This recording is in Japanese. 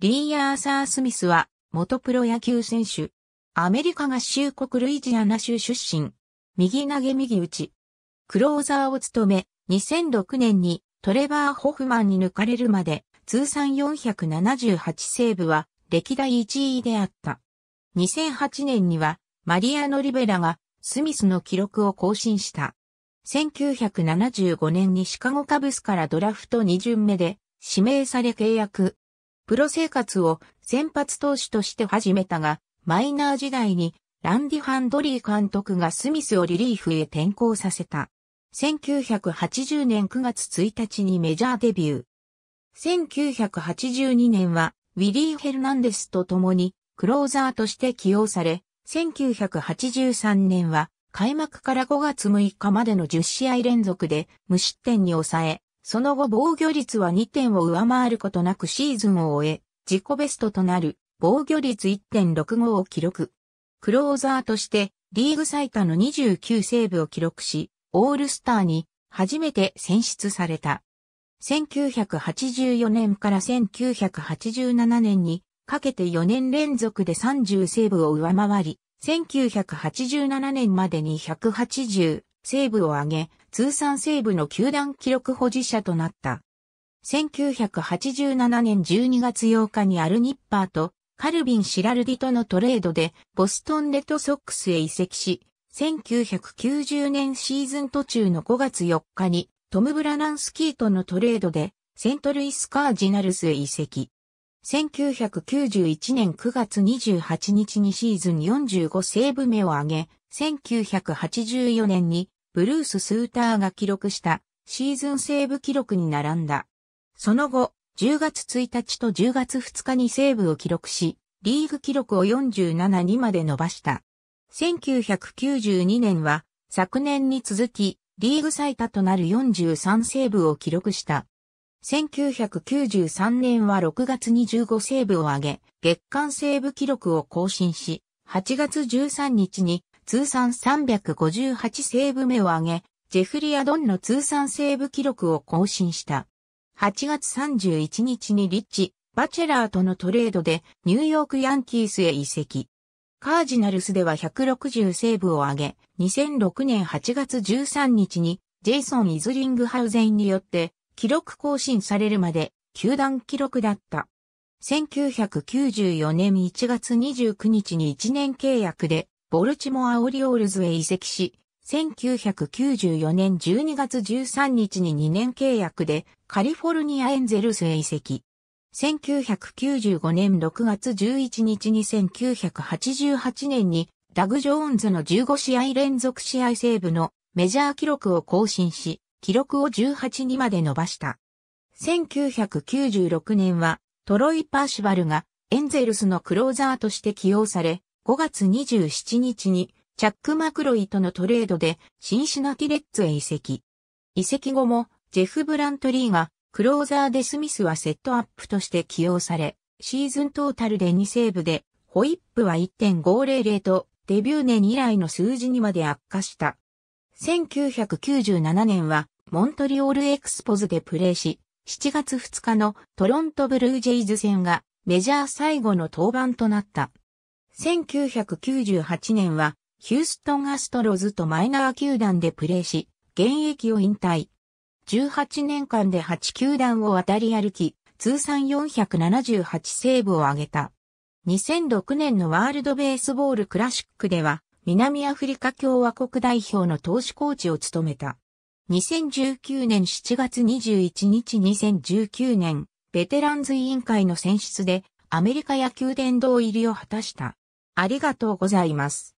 リー・アーサー・スミスは、元プロ野球選手。アメリカ合衆国ルイジアナ州出身。右投げ右打ち。クローザーを務め、2006年にトレバー・ホフマンに抜かれるまで、通算478セーブは歴代1位であった。2008年には、マリアノ・リベラがスミスの記録を更新した。1975年にシカゴカブスからドラフト2巡目で指名され契約。プロ生活を先発投手として始めたが、マイナー時代にランディ・ハンドリー監督がスミスをリリーフへ転向させた。1980年9月1日にメジャーデビュー。1982年はウィリー・ヘルナンデスと共にクローザーとして起用され、1983年は開幕から5月6日までの10試合連続で無失点に抑え、その後防御率は2点を上回ることなくシーズンを終え、自己ベストとなる防御率1.65を記録。クローザーとしてリーグ最多の29セーブを記録し、オールスターに初めて選出された。1984年から1987年にかけて4年連続で30セーブを上回り、1987年までに180セーブを挙げ、通算セーブの球団記録保持者となった。1987年12月8日にアルニッパーとカルビン・シラルディとのトレードでボストンレッドソックスへ移籍し、1990年シーズン途中の5月4日にトム・ブラナンスキーとのトレードでセントルイス・カージナルスへ移籍。1991年9月28日にシーズン45セーブ目を挙げ、1984年にブルース・スーターが記録したシーズンセーブ記録に並んだ。その後、10月1日と10月2日にセーブを記録し、リーグ記録を47にまで伸ばした。1992年は昨年に続きリーグ最多となる43セーブを記録した。1993年は6月25セーブを上げ、月間セーブ記録を更新し、8月13日に通算358セーブ目を上げ、ジェフリー・アドンの通算セーブ記録を更新した。8月31日にリッチ、バチェラーとのトレードでニューヨークヤンキースへ移籍。カージナルスでは160セーブを上げ、2006年8月13日にジェイソン・イズリングハウゼンによって記録更新されるまで、球団記録だった。1994年1月29日に1年契約で、ボルチモアオリオールズへ移籍し、1994年12月13日に2年契約でカリフォルニアエンゼルスへ移籍。1995年6月11日に1988年にダグ・ジョーンズの15試合連続試合セーブのメジャー記録を更新し、記録を18にまで伸ばした。1996年はトロイ・パーシバルがエンゼルスのクローザーとして起用され、5月27日にチャック・マクロイとのトレードでシンシナティレッツへ移籍。移籍後もジェフ・ブラントリーがクローザーでスミスはセットアップとして起用され、シーズントータルで2セーブで、ホイップは1.500とデビュー年以来の数字にまで悪化した。1997年はモントリオールエクスポズでプレーし、7月2日のトロントブルージェイズ戦がメジャー最後の登板となった。1998年はヒューストンアストロズとマイナー球団でプレーし、現役を引退。18年間で8球団を渡り歩き、通算478セーブを挙げた。2006年のワールドベースボールクラシックでは、南アフリカ共和国代表の投手コーチを務めた。2019年7月21日2019年、ベテランズ委員会の選出でアメリカ野球殿堂入りを果たした。ありがとうございます。